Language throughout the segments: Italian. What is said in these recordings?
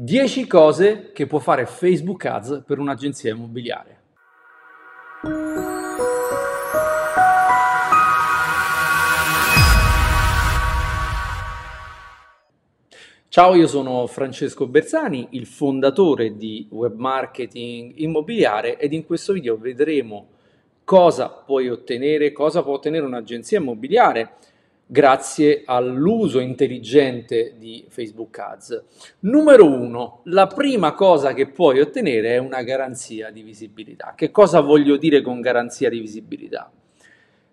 10 cose che può fare Facebook Ads per un'agenzia immobiliare. Ciao, io sono Francesco Bersani, il fondatore di Web Marketing Immobiliare ed in questo video vedremo cosa puoi ottenere, cosa può ottenere un'agenzia immobiliare grazie all'uso intelligente di Facebook Ads. Numero uno, la prima cosa che puoi ottenere è una garanzia di visibilità. Che cosa voglio dire con garanzia di visibilità?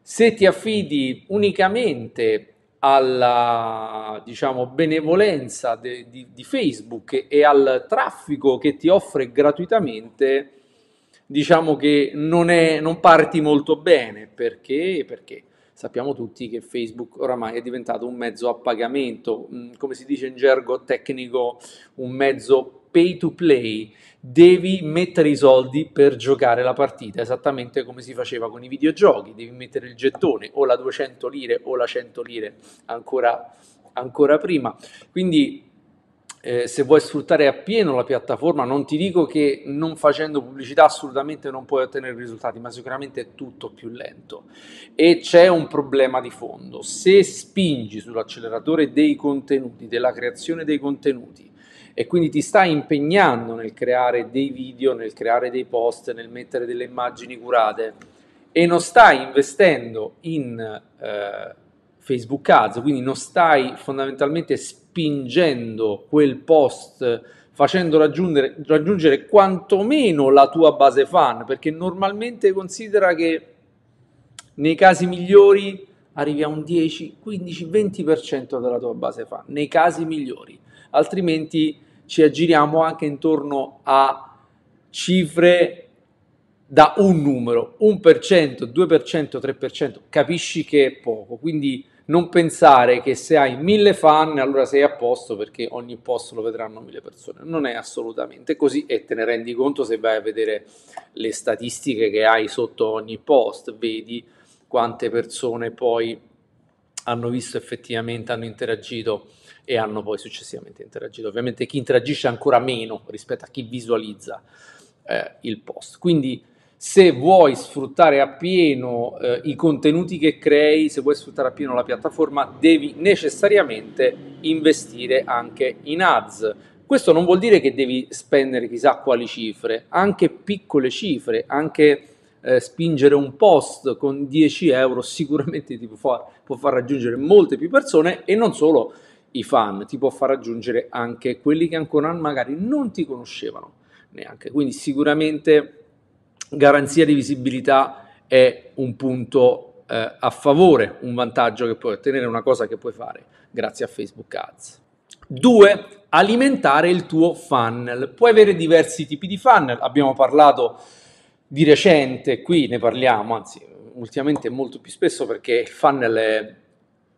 Se ti affidi unicamente alla diciamo, benevolenza de, di, di Facebook e al traffico che ti offre gratuitamente, diciamo che non, è, non parti molto bene. Perché? Perché? sappiamo tutti che Facebook oramai è diventato un mezzo a pagamento, mm, come si dice in gergo tecnico, un mezzo pay to play, devi mettere i soldi per giocare la partita, esattamente come si faceva con i videogiochi, devi mettere il gettone o la 200 lire o la 100 lire ancora, ancora prima. Quindi eh, se vuoi sfruttare appieno la piattaforma, non ti dico che non facendo pubblicità assolutamente non puoi ottenere risultati, ma sicuramente è tutto più lento. E c'è un problema di fondo. Se spingi sull'acceleratore dei contenuti, della creazione dei contenuti, e quindi ti stai impegnando nel creare dei video, nel creare dei post, nel mettere delle immagini curate e non stai investendo in eh, Facebook Ads, quindi non stai fondamentalmente spingendo spingendo quel post, facendo raggiungere, raggiungere quantomeno la tua base fan, perché normalmente considera che nei casi migliori arrivi a un 10, 15, 20% della tua base fan, nei casi migliori, altrimenti ci aggiriamo anche intorno a cifre da un numero, 1%, 2%, 3%, capisci che è poco, quindi non pensare che se hai mille fan allora sei a posto perché ogni posto lo vedranno mille persone. Non è assolutamente così e te ne rendi conto se vai a vedere le statistiche che hai sotto ogni post, vedi quante persone poi hanno visto effettivamente, hanno interagito e hanno poi successivamente interagito. Ovviamente chi interagisce ancora meno rispetto a chi visualizza eh, il post. Quindi se vuoi sfruttare appieno eh, i contenuti che crei, se vuoi sfruttare appieno la piattaforma, devi necessariamente investire anche in ads. Questo non vuol dire che devi spendere chissà quali cifre, anche piccole cifre, anche eh, spingere un post con 10 euro sicuramente ti può far, può far raggiungere molte più persone e non solo i fan, ti può far raggiungere anche quelli che ancora magari non ti conoscevano neanche. Quindi sicuramente garanzia di visibilità è un punto eh, a favore, un vantaggio che puoi ottenere, una cosa che puoi fare grazie a Facebook Ads. 2. Alimentare il tuo funnel. Puoi avere diversi tipi di funnel, abbiamo parlato di recente, qui ne parliamo, anzi ultimamente molto più spesso perché il funnel è,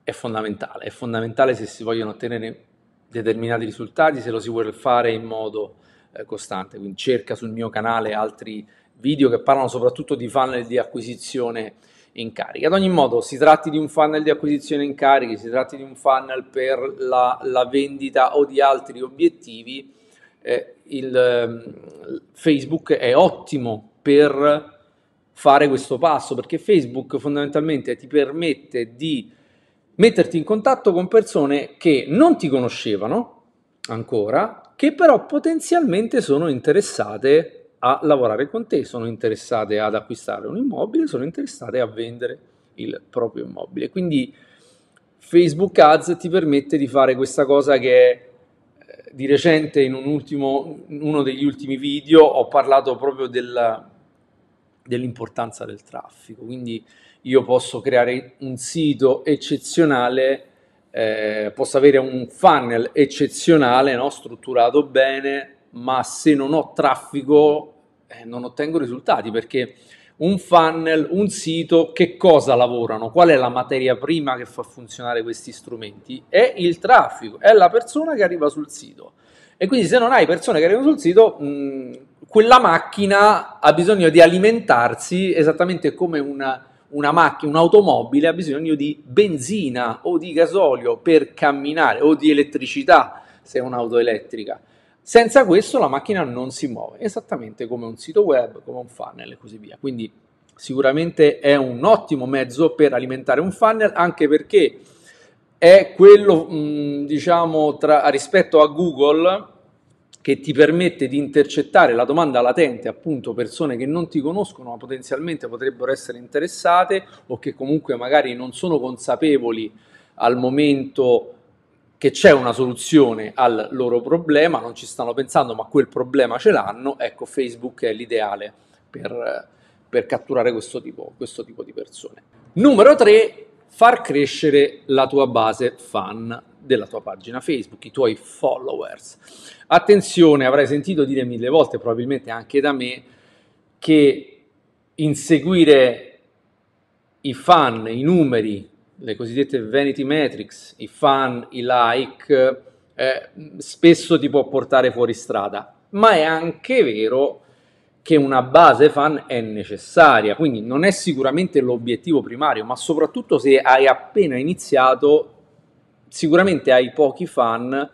è fondamentale, è fondamentale se si vogliono ottenere determinati risultati, se lo si vuole fare in modo eh, costante, quindi cerca sul mio canale altri video che parlano soprattutto di funnel di acquisizione in carica. Ad ogni modo, si tratti di un funnel di acquisizione in carichi, si tratti di un funnel per la, la vendita o di altri obiettivi, eh, il, eh, Facebook è ottimo per fare questo passo perché Facebook fondamentalmente ti permette di metterti in contatto con persone che non ti conoscevano ancora, che però potenzialmente sono interessate a a lavorare con te, sono interessate ad acquistare un immobile, sono interessate a vendere il proprio immobile. Quindi Facebook Ads ti permette di fare questa cosa che eh, di recente in un ultimo, uno degli ultimi video ho parlato proprio del, dell'importanza del traffico, quindi io posso creare un sito eccezionale, eh, posso avere un funnel eccezionale, no? strutturato bene, ma se non ho traffico eh, non ottengo risultati perché un funnel, un sito, che cosa lavorano? Qual è la materia prima che fa funzionare questi strumenti? È il traffico, è la persona che arriva sul sito. E quindi se non hai persone che arrivano sul sito, mh, mm, quella macchina ha bisogno di alimentarsi esattamente come una, una macchina, un'automobile ha bisogno di benzina o di gasolio per camminare o di elettricità se è un'auto elettrica. Senza questo la macchina non si muove, esattamente come un sito web, come un funnel e così via. Quindi sicuramente è un ottimo mezzo per alimentare un funnel, anche perché è quello, mm, diciamo, tra, rispetto a Google che ti permette di intercettare la domanda latente, appunto persone che non ti conoscono ma potenzialmente potrebbero essere interessate o che comunque magari non sono consapevoli al momento che c'è una soluzione al loro problema, non ci stanno pensando, ma quel problema ce l'hanno, ecco Facebook è l'ideale per, per catturare questo tipo, questo tipo di persone. Numero 3, far crescere la tua base fan della tua pagina Facebook, i tuoi followers. Attenzione, avrai sentito dire mille volte, probabilmente anche da me, che inseguire i fan, i numeri le cosiddette vanity metrics, i fan, i like, eh, spesso ti può portare fuori strada, ma è anche vero che una base fan è necessaria, quindi non è sicuramente l'obiettivo primario, ma soprattutto se hai appena iniziato, sicuramente hai pochi fan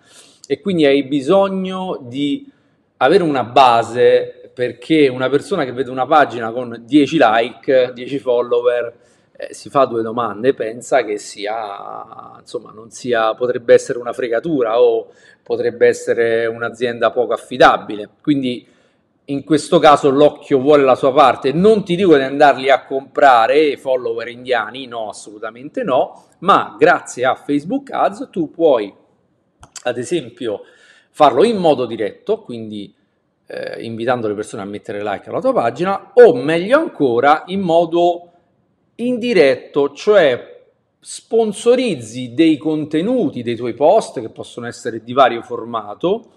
e quindi hai bisogno di avere una base perché una persona che vede una pagina con 10 like, 10 follower, eh, si fa due domande, pensa che sia, insomma, non sia, potrebbe essere una fregatura o potrebbe essere un'azienda poco affidabile. Quindi in questo caso l'occhio vuole la sua parte. Non ti dico di andarli a comprare follower indiani, no, assolutamente no, ma grazie a Facebook Ads tu puoi, ad esempio, farlo in modo diretto, quindi eh, invitando le persone a mettere like alla tua pagina, o meglio ancora in modo indiretto, cioè sponsorizzi dei contenuti dei tuoi post che possono essere di vario formato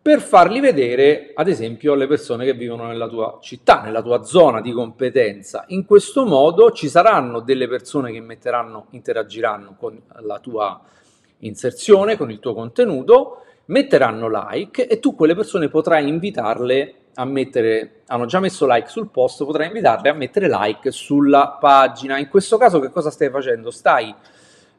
per farli vedere, ad esempio, alle persone che vivono nella tua città, nella tua zona di competenza. In questo modo ci saranno delle persone che metteranno, interagiranno con la tua inserzione, con il tuo contenuto, metteranno like e tu quelle persone potrai invitarle a mettere, hanno già messo like sul post, potrai invitarle a mettere like sulla pagina. In questo caso che cosa stai facendo? Stai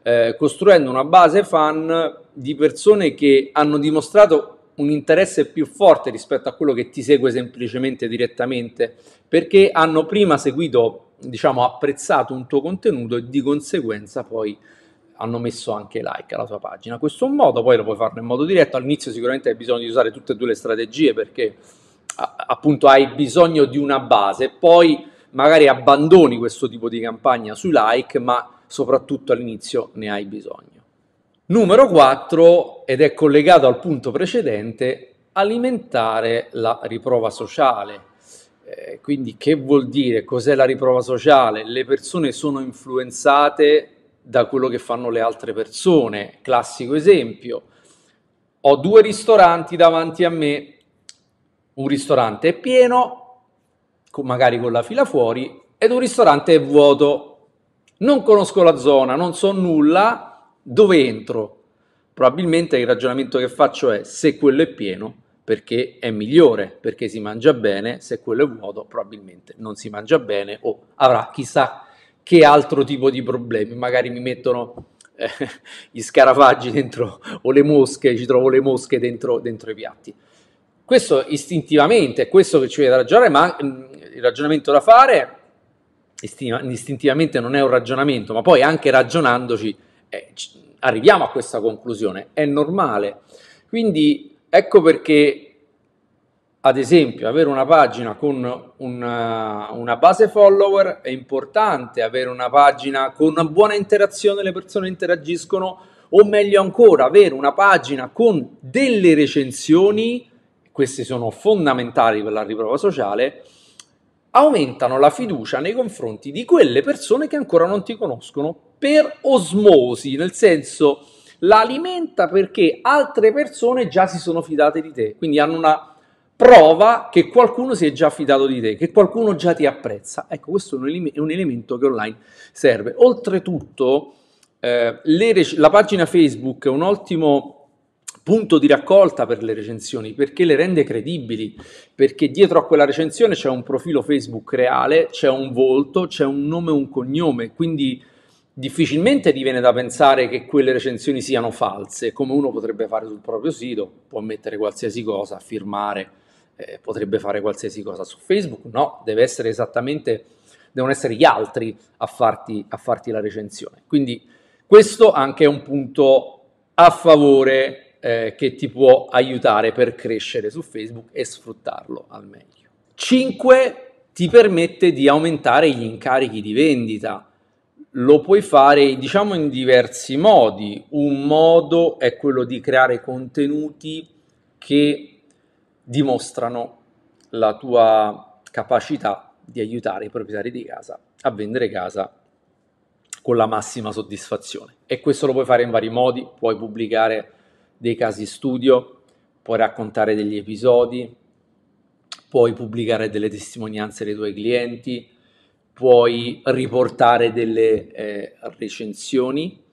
eh, costruendo una base fan di persone che hanno dimostrato un interesse più forte rispetto a quello che ti segue semplicemente direttamente, perché hanno prima seguito, diciamo, apprezzato un tuo contenuto e di conseguenza poi hanno messo anche like alla tua pagina. Questo è un modo, poi lo puoi farlo in modo diretto. All'inizio sicuramente hai bisogno di usare tutte e due le strategie perché appunto hai bisogno di una base, poi magari abbandoni questo tipo di campagna sui like, ma soprattutto all'inizio ne hai bisogno. Numero 4, ed è collegato al punto precedente, alimentare la riprova sociale. Eh, quindi che vuol dire? Cos'è la riprova sociale? Le persone sono influenzate da quello che fanno le altre persone. Classico esempio. Ho due ristoranti davanti a me, un ristorante è pieno, magari con la fila fuori, ed un ristorante è vuoto. Non conosco la zona, non so nulla, dove entro? Probabilmente il ragionamento che faccio è se quello è pieno perché è migliore, perché si mangia bene, se quello è vuoto probabilmente non si mangia bene o avrà chissà che altro tipo di problemi, magari mi mettono eh, gli scarafaggi dentro o le mosche, ci trovo le mosche dentro, dentro i piatti. Questo istintivamente, è questo che ci viene da ragionare, ma mm, il ragionamento da fare istintivamente non è un ragionamento, ma poi anche ragionandoci eh, arriviamo a questa conclusione, è normale. Quindi ecco perché, ad esempio, avere una pagina con una, eh, una base follower è importante, avere una pagina con una buona interazione, le persone interagiscono, o meglio ancora, avere una pagina con delle recensioni questi sono fondamentali per la riprova sociale, aumentano la fiducia nei confronti di quelle persone che ancora non ti conoscono per osmosi, nel senso la perché altre persone già si sono fidate di te, quindi hanno una prova che qualcuno si è già fidato di te, che qualcuno già ti apprezza. Ecco, questo è un, elemento che online serve. Oltretutto, eh, rec- la pagina Facebook è un ottimo punto di raccolta per le recensioni, perché le rende credibili, perché dietro a quella recensione c'è un profilo Facebook reale, c'è un volto, c'è un nome e un cognome, quindi difficilmente ti viene da pensare che quelle recensioni siano false, come uno potrebbe fare sul proprio sito, può mettere qualsiasi cosa, firmare, eh, potrebbe fare qualsiasi cosa. Su Facebook no, deve essere esattamente, devono essere gli altri a farti, a farti la recensione. Quindi questo anche è un punto a favore eh, che ti può aiutare per crescere su Facebook e sfruttarlo al meglio. 5 ti permette di aumentare gli incarichi di vendita. Lo puoi fare diciamo in diversi modi. Un modo è quello di creare contenuti che dimostrano la tua capacità di aiutare i proprietari di casa a vendere casa con la massima soddisfazione. E questo lo puoi fare in vari modi, puoi pubblicare dei casi studio, puoi raccontare degli episodi, puoi pubblicare delle testimonianze dei tuoi clienti, puoi riportare delle eh, recensioni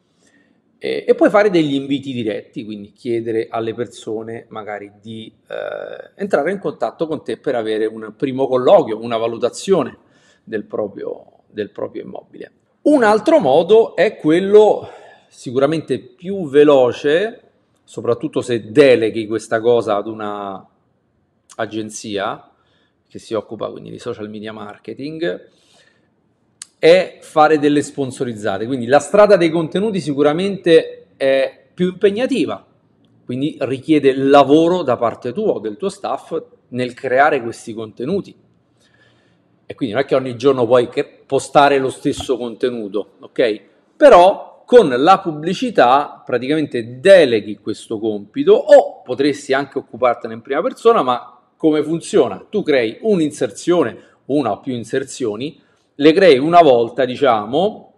eh, e puoi fare degli inviti diretti, quindi chiedere alle persone magari di eh, entrare in contatto con te per avere un primo colloquio, una valutazione del proprio, del proprio immobile. Un altro modo è quello sicuramente più veloce soprattutto se deleghi questa cosa ad una agenzia che si occupa quindi di social media marketing, è fare delle sponsorizzate. Quindi la strada dei contenuti sicuramente è più impegnativa, quindi richiede lavoro da parte tua o del tuo staff nel creare questi contenuti. E quindi non è che ogni giorno puoi postare lo stesso contenuto, ok? Però con la pubblicità praticamente deleghi questo compito o potresti anche occupartene in prima persona, ma come funziona? Tu crei un'inserzione, una o più inserzioni, le crei una volta, diciamo,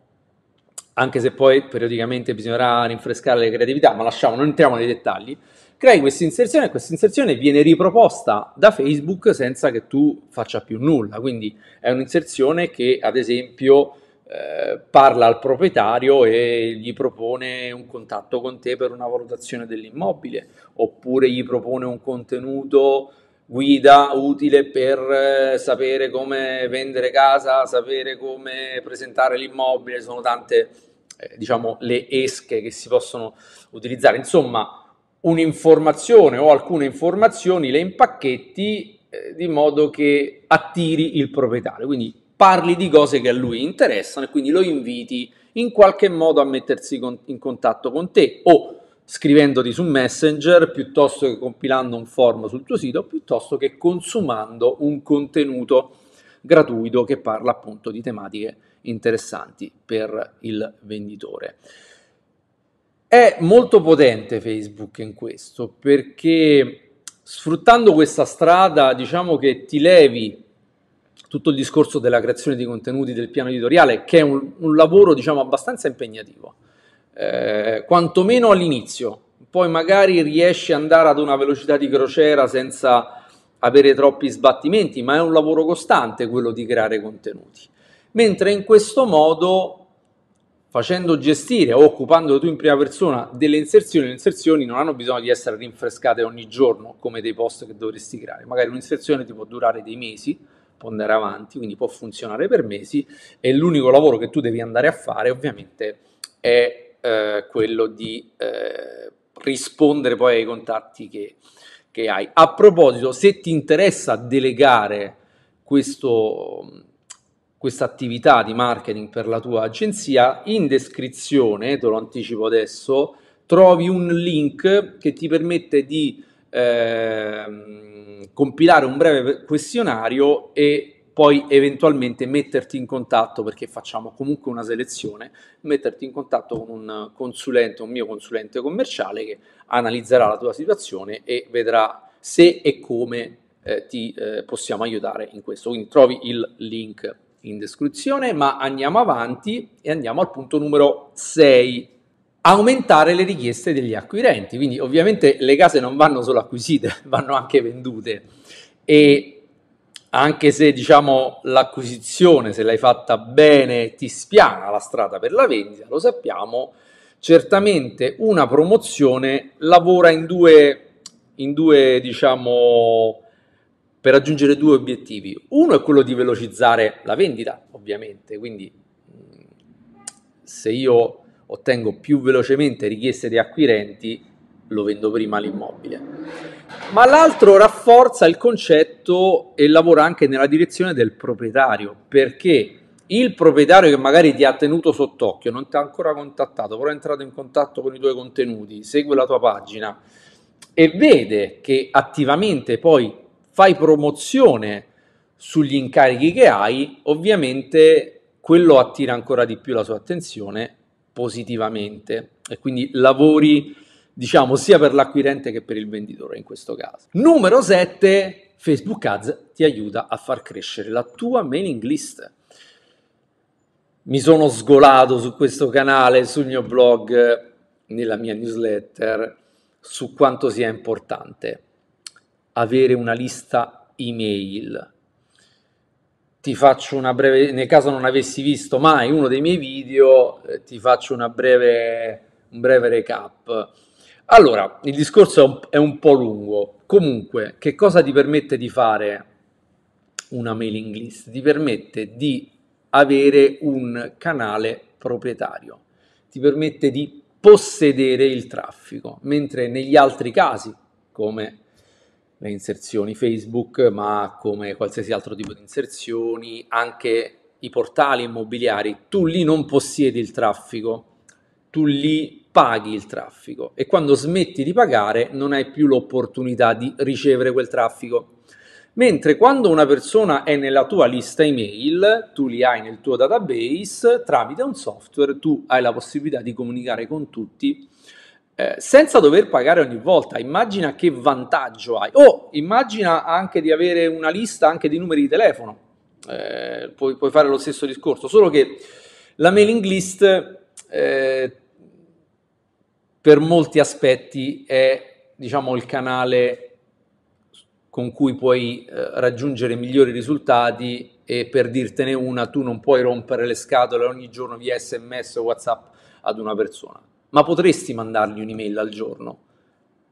anche se poi periodicamente bisognerà rinfrescare le creatività, ma lasciamo, non entriamo nei dettagli. Crei questa inserzione e questa inserzione viene riproposta da Facebook senza che tu faccia più nulla, quindi è un'inserzione che ad esempio eh, parla al proprietario e gli propone un contatto con te per una valutazione dell'immobile, oppure gli propone un contenuto guida utile per eh, sapere come vendere casa, sapere come presentare l'immobile, sono tante eh, diciamo le esche che si possono utilizzare. Insomma, un'informazione o alcune informazioni le impacchetti eh, di modo che attiri il proprietario. Quindi parli di cose che a lui interessano e quindi lo inviti in qualche modo a mettersi con, in contatto con te o scrivendoti su Messenger piuttosto che compilando un form sul tuo sito piuttosto che consumando un contenuto gratuito che parla appunto di tematiche interessanti per il venditore. È molto potente Facebook in questo perché sfruttando questa strada diciamo che ti levi tutto il discorso della creazione di contenuti del piano editoriale, che è un, un lavoro diciamo abbastanza impegnativo, eh, quantomeno all'inizio, poi magari riesci ad andare ad una velocità di crociera senza avere troppi sbattimenti, ma è un lavoro costante quello di creare contenuti. Mentre in questo modo, facendo gestire o occupando tu in prima persona delle inserzioni, le inserzioni non hanno bisogno di essere rinfrescate ogni giorno come dei post che dovresti creare. Magari un'inserzione ti può durare dei mesi, può andare avanti, quindi può funzionare per mesi e l'unico lavoro che tu devi andare a fare ovviamente è eh, quello di eh, rispondere poi ai contatti che, che, hai. A proposito, se ti interessa delegare questa attività di marketing per la tua agenzia, in descrizione, te lo anticipo adesso, trovi un link che ti permette di eh, compilare un breve questionario e poi eventualmente metterti in contatto, perché facciamo comunque una selezione, metterti in contatto con un consulente, un mio consulente commerciale che analizzerà la tua situazione e vedrà se e come eh, ti eh, possiamo aiutare in questo. Quindi trovi il link in descrizione, ma andiamo avanti e andiamo al punto numero 6 aumentare le richieste degli acquirenti. Quindi ovviamente le case non vanno solo acquisite, vanno anche vendute. E anche se diciamo, l'acquisizione, se l'hai fatta bene, ti spiana la strada per la vendita, lo sappiamo, certamente una promozione lavora in due, in due diciamo, per raggiungere due obiettivi. Uno è quello di velocizzare la vendita, ovviamente, quindi se io ottengo più velocemente richieste di acquirenti, lo vendo prima l'immobile. Ma l'altro rafforza il concetto e lavora anche nella direzione del proprietario, perché il proprietario che magari ti ha tenuto sott'occhio, non ti ha ancora contattato, però è entrato in contatto con i tuoi contenuti, segue la tua pagina e vede che attivamente poi fai promozione sugli incarichi che hai, ovviamente quello attira ancora di più la sua attenzione positivamente e quindi lavori diciamo sia per l'acquirente che per il venditore in questo caso. Numero 7, Facebook Ads ti aiuta a far crescere la tua mailing list. Mi sono sgolato su questo canale, sul mio blog, nella mia newsletter su quanto sia importante avere una lista email ti faccio una breve, nel caso non avessi visto mai uno dei miei video, eh, ti faccio una breve, un breve recap. Allora, il discorso è un, è un, po' lungo. Comunque, che cosa ti permette di fare una mailing list? Ti permette di avere un canale proprietario, ti permette di possedere il traffico, mentre negli altri casi, come le inserzioni Facebook, ma come qualsiasi altro tipo di inserzioni, anche i portali immobiliari, tu lì non possiedi il traffico, tu lì paghi il traffico e quando smetti di pagare non hai più l'opportunità di ricevere quel traffico. Mentre quando una persona è nella tua lista email, tu li hai nel tuo database, tramite un software tu hai la possibilità di comunicare con tutti eh, senza dover pagare ogni volta. Immagina che vantaggio hai. O oh, immagina anche di avere una lista anche di numeri di telefono. Eh, puoi, puoi, fare lo stesso discorso, solo che la mailing list eh, per molti aspetti è diciamo il canale con cui puoi eh, raggiungere migliori risultati e per dirtene una tu non puoi rompere le scatole ogni giorno via sms o whatsapp ad una persona ma potresti mandargli un'email al giorno,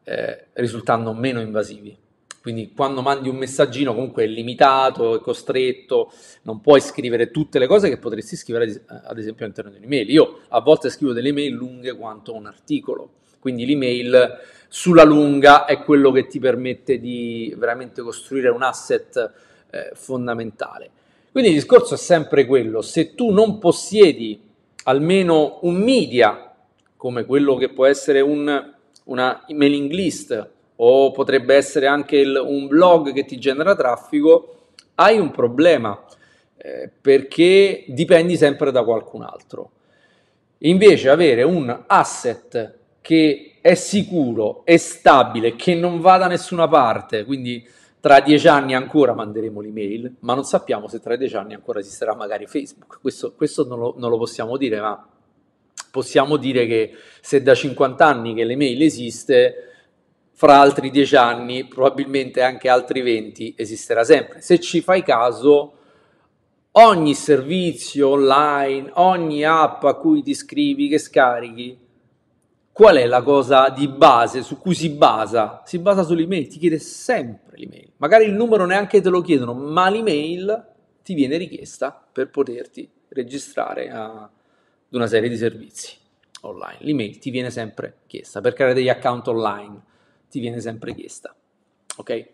eh, risultando meno invasivi. Quindi quando mandi un messaggino comunque è limitato, è costretto, non puoi scrivere tutte le cose che potresti scrivere ad esempio all'interno di un'email. Io a volte scrivo delle email lunghe quanto un articolo, quindi l'email sulla lunga è quello che ti permette di veramente costruire un asset eh, fondamentale. Quindi il discorso è sempre quello, se tu non possiedi almeno un media come quello che può essere un, una mailing list o potrebbe essere anche il, un blog che ti genera traffico, hai un problema eh, perché dipendi sempre da qualcun altro. Invece avere un asset che è sicuro, è stabile, che non va da nessuna parte, quindi tra dieci anni ancora manderemo l'email, ma non sappiamo se tra dieci anni ancora esisterà magari Facebook, questo, questo non, lo, non lo possiamo dire, ma possiamo dire che se da 50 anni che l'email esiste, fra altri 10 anni, probabilmente anche altri 20, esisterà sempre. Se ci fai caso, ogni servizio online, ogni app a cui ti iscrivi, che scarichi, qual è la cosa di base su cui si basa? Si basa sull'email, ti chiede sempre l'email. Magari il numero neanche te lo chiedono, ma l'email ti viene richiesta per poterti registrare a, di una serie di servizi online. L'email ti viene sempre chiesta, per creare degli account online ti viene sempre chiesta, ok?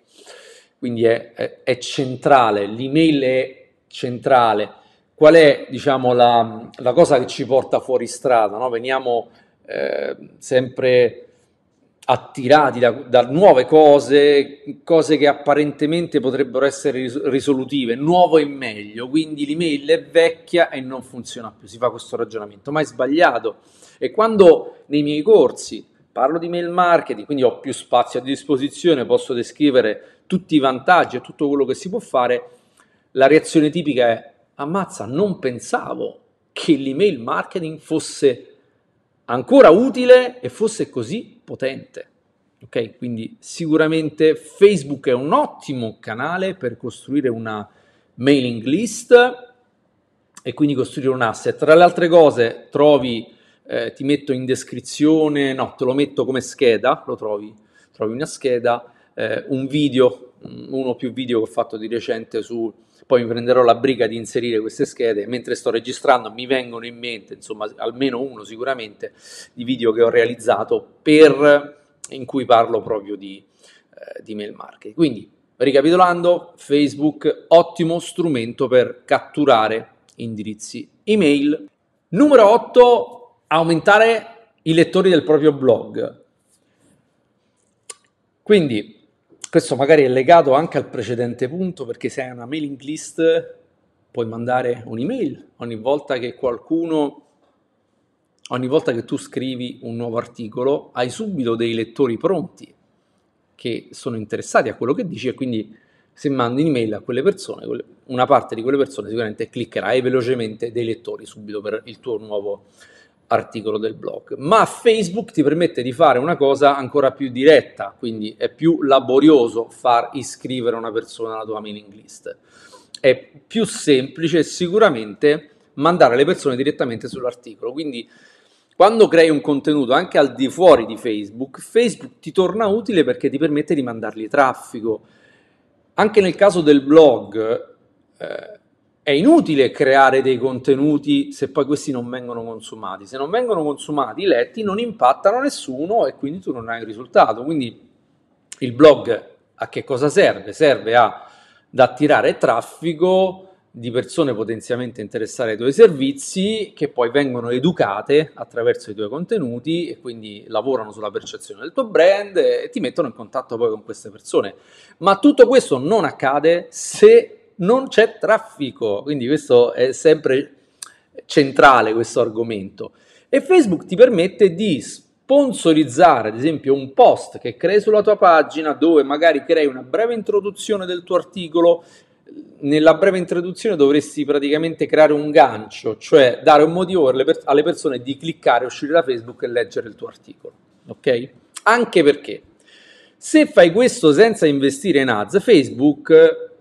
Quindi è, è, è centrale, l'email è centrale. Qual è, diciamo, la, la, cosa che ci porta fuori strada? No? Veniamo eh, sempre attirati da, da, nuove cose, cose che apparentemente potrebbero essere risolutive, nuovo e meglio, quindi l'email è vecchia e non funziona più, si fa questo ragionamento, ma è sbagliato. E quando nei miei corsi parlo di mail marketing, quindi ho più spazio a disposizione, posso descrivere tutti i vantaggi e tutto quello che si può fare, la reazione tipica è ammazza, non pensavo che l'email marketing fosse ancora utile e fosse così potente. Ok, quindi sicuramente Facebook è un ottimo canale per costruire una mailing list e quindi costruire un asset. Tra le altre cose, trovi, eh, ti metto in descrizione, no, te lo metto come scheda, lo trovi, trovi una scheda, eh, un video, uno o più video che ho fatto di recente su poi mi prenderò la briga di inserire queste schede, mentre sto registrando mi vengono in mente, insomma, almeno uno sicuramente, di video che ho realizzato per, in cui parlo proprio di, eh, di mail marketing. Quindi, ricapitolando, Facebook ottimo strumento per catturare indirizzi email. Numero 8, aumentare i lettori del proprio blog. Quindi questo magari è legato anche al precedente punto, perché se hai una mailing list puoi mandare un'email ogni volta che qualcuno, ogni volta che tu scrivi un nuovo articolo, hai subito dei lettori pronti che sono interessati a quello che dici e quindi se mandi un'email a quelle persone, una parte di quelle persone sicuramente cliccherai velocemente dei lettori subito per il tuo nuovo articolo articolo del blog. Ma Facebook ti permette di fare una cosa ancora più diretta, quindi è più laborioso far iscrivere una persona alla tua mailing list. È più semplice sicuramente mandare le persone direttamente sull'articolo. Quindi quando crei un contenuto anche al di fuori di Facebook, Facebook ti torna utile perché ti permette di mandargli traffico. Anche nel caso del blog, eh, è inutile creare dei contenuti se poi questi non vengono consumati. Se non vengono consumati, letti non impattano nessuno e quindi tu non hai il risultato. Quindi il blog a che cosa serve? Serve a, ad attirare traffico di persone potenzialmente interessate ai tuoi servizi che poi vengono educate attraverso i tuoi contenuti e quindi lavorano sulla percezione del tuo brand e ti mettono in contatto poi con queste persone. Ma tutto questo non accade se non c'è traffico. Quindi questo è sempre centrale questo argomento. E Facebook ti permette di sponsorizzare, ad esempio, un post che crei sulla tua pagina dove magari crei una breve introduzione del tuo articolo. Nella breve introduzione dovresti praticamente creare un gancio, cioè dare un motivo alle persone di cliccare, uscire da Facebook e leggere il tuo articolo. Ok? Anche perché se fai questo senza investire in ads, Facebook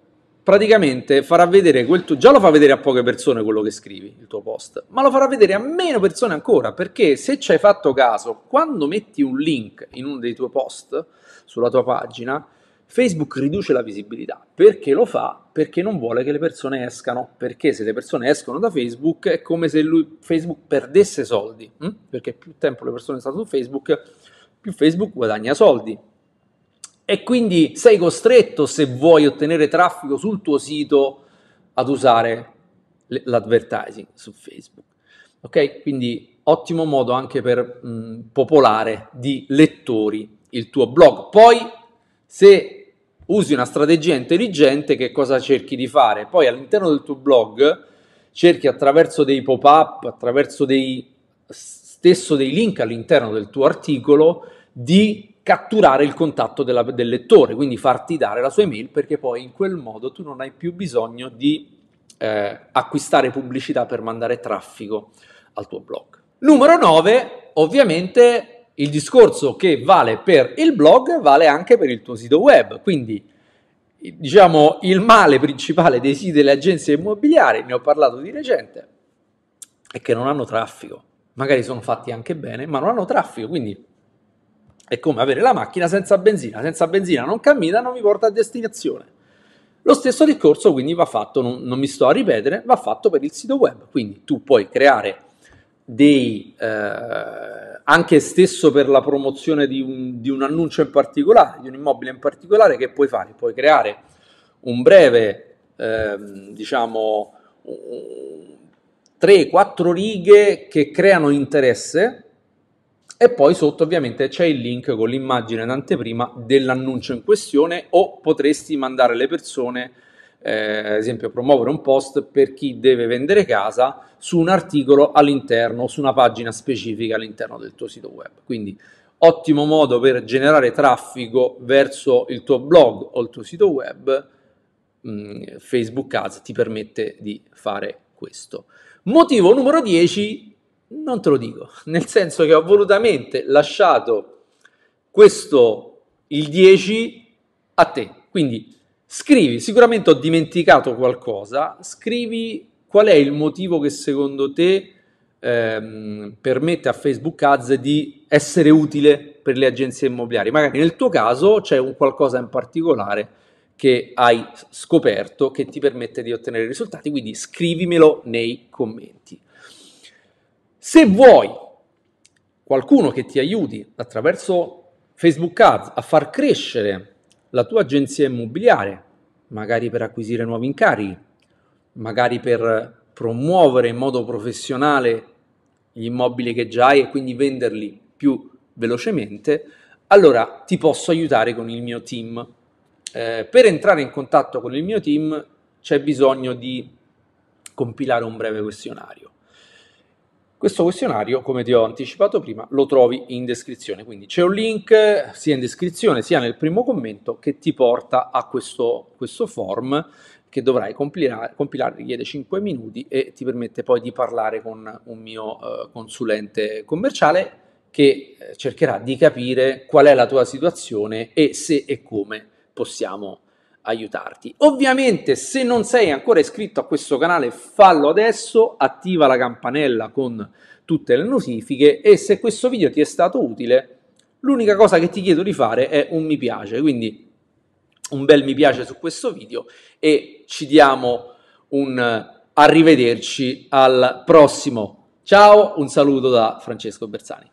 praticamente farà vedere quel tuo... Già lo fa vedere a poche persone quello che scrivi, il tuo post, ma lo farà vedere a meno persone ancora, perché se ci hai fatto caso, quando metti un link in uno dei tuoi post sulla tua pagina, Facebook riduce la visibilità. Perché lo fa? Perché non vuole che le persone escano. Perché se le persone escono da Facebook è come se lui, Facebook perdesse soldi. Hm? Perché più tempo le persone stanno su Facebook, più Facebook guadagna soldi e quindi sei costretto, se vuoi ottenere traffico sul tuo sito, ad usare l'advertising su Facebook. Ok? Quindi ottimo modo anche per mh, popolare di lettori il tuo blog. Poi, se usi una strategia intelligente, che cosa cerchi di fare? Poi all'interno del tuo blog cerchi attraverso dei pop-up, attraverso dei, stesso dei link all'interno del tuo articolo, di catturare il contatto della, del lettore, quindi farti dare la sua email perché poi in quel modo tu non hai più bisogno di eh, acquistare pubblicità per mandare traffico al tuo blog. Numero 9, ovviamente il discorso che vale per il blog vale anche per il tuo sito web, quindi diciamo il male principale dei siti delle agenzie immobiliari, ne ho parlato di recente, è che non hanno traffico, magari sono fatti anche bene, ma non hanno traffico, quindi è come avere la macchina senza benzina, senza benzina non cammina, non mi porta a destinazione. Lo stesso discorso quindi va fatto, non, non mi sto a ripetere, va fatto per il sito web, quindi tu puoi creare dei, eh, anche stesso per la promozione di un, di un, annuncio in particolare, di un immobile in particolare, che puoi fare? Puoi creare un breve, eh, diciamo, 3-4 righe che creano interesse e poi sotto ovviamente c'è il link con l'immagine d'anteprima dell'annuncio in questione o potresti mandare le persone, eh, ad esempio promuovere un post per chi deve vendere casa su un articolo all'interno, su una pagina specifica all'interno del tuo sito web. Quindi ottimo modo per generare traffico verso il tuo blog o il tuo sito web, mh, mm, Facebook Ads ti permette di fare questo. Motivo numero 10, non te lo dico, nel senso che ho volutamente lasciato questo, il 10, a te. Quindi scrivi, sicuramente ho dimenticato qualcosa, scrivi qual è il motivo che secondo te ehm, permette a Facebook Ads di essere utile per le agenzie immobiliari. Magari nel tuo caso c'è un qualcosa in particolare che hai scoperto che ti permette di ottenere risultati, quindi scrivimelo nei commenti. Se vuoi qualcuno che ti aiuti attraverso Facebook Ads a far crescere la tua agenzia immobiliare, magari per acquisire nuovi incarichi, magari per promuovere in modo professionale gli immobili che già hai e quindi venderli più velocemente, allora ti posso aiutare con il mio team. Eh, per entrare in contatto con il mio team c'è bisogno di compilare un breve questionario. Questo questionario, come ti ho anticipato prima, lo trovi in descrizione, quindi c'è un link eh, sia in descrizione sia nel primo commento che ti porta a questo, questo form che dovrai compilare, compilare, richiede 5 minuti e ti permette poi di parlare con un mio eh, consulente commerciale che eh, cercherà di capire qual è la tua situazione e se e come possiamo aiutarti. Ovviamente se non sei ancora iscritto a questo canale fallo adesso, attiva la campanella con tutte le notifiche e se questo video ti è stato utile l'unica cosa che ti chiedo di fare è un mi piace, quindi un bel mi piace su questo video e ci diamo un arrivederci al prossimo. Ciao, un saluto da Francesco Bersani.